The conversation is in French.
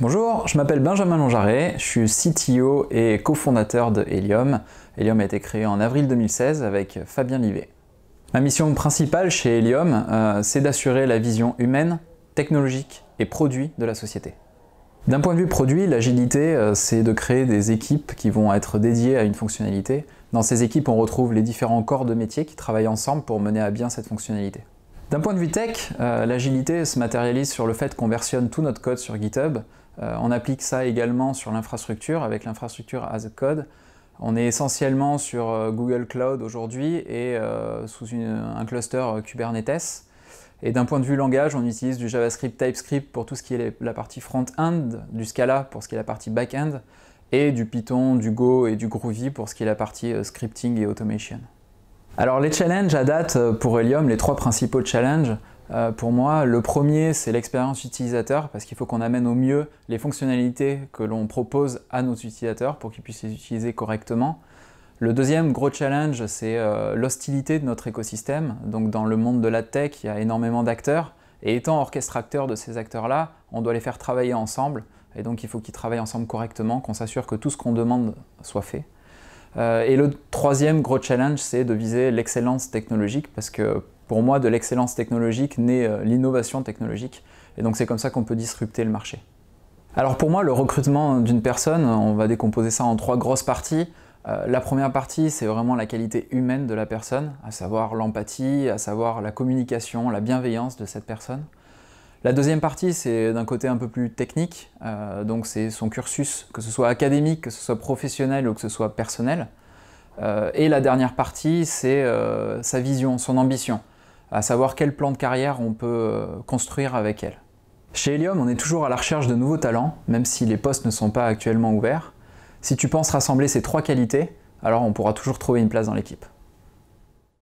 Bonjour, je m'appelle Benjamin Longaré, je suis CTO et cofondateur de Helium. Helium a été créé en avril 2016 avec Fabien Livet. Ma mission principale chez Helium, euh, c'est d'assurer la vision humaine, technologique et produit de la société. D'un point de vue produit, l'agilité, euh, c'est de créer des équipes qui vont être dédiées à une fonctionnalité. Dans ces équipes, on retrouve les différents corps de métier qui travaillent ensemble pour mener à bien cette fonctionnalité. D'un point de vue tech, euh, l'agilité se matérialise sur le fait qu'on versionne tout notre code sur GitHub. Euh, on applique ça également sur l'infrastructure avec l'infrastructure as a code. On est essentiellement sur euh, Google Cloud aujourd'hui et sous un cluster Kubernetes. Et d'un point de vue langage, on utilise du JavaScript, TypeScript pour tout ce qui est la partie front-end, du Scala pour ce qui est la partie back-end, et du Python, du Go et du Groovy pour ce qui est la partie scripting et automation. Alors les challenges à date euh, pour Helium, les trois principaux challenges, euh, pour moi, le premier, c'est l'expérience utilisateur, parce qu'il faut qu'on amène au mieux les fonctionnalités que l'on propose à nos utilisateurs pour qu'ils puissent les utiliser correctement. Le deuxième gros challenge, c'est euh, l'hostilité de notre écosystème. Donc dans le monde de la tech, il y a énormément d'acteurs, et étant orchestrateur de ces acteurs-là, on doit les faire travailler ensemble, et donc il faut qu'ils travaillent ensemble correctement, qu'on s'assure que tout ce qu'on demande soit fait. Euh, et le troisième gros challenge, c'est de viser l'excellence technologique, parce que pour moi, de l'excellence technologique naît euh, l'innovation technologique. Et donc c'est comme ça qu'on peut disrupter le marché. Alors pour moi, le recrutement d'une personne, on va décomposer ça en trois grosses parties. Euh, la première partie, c'est vraiment la qualité humaine de la personne, à savoir l'empathie, à savoir la communication, la bienveillance de cette personne. La deuxième partie, c'est d'un côté un peu plus technique, euh, donc c'est son cursus, que ce soit académique, que ce soit professionnel ou que ce soit personnel. Euh, et la dernière partie, c'est euh, sa vision, son ambition, à savoir quel plan de carrière on peut construire avec elle. Chez Helium, on est toujours à la recherche de nouveaux talents, même si les postes ne sont pas actuellement ouverts. Si tu penses rassembler ces trois qualités, alors on pourra toujours trouver une place dans l'équipe.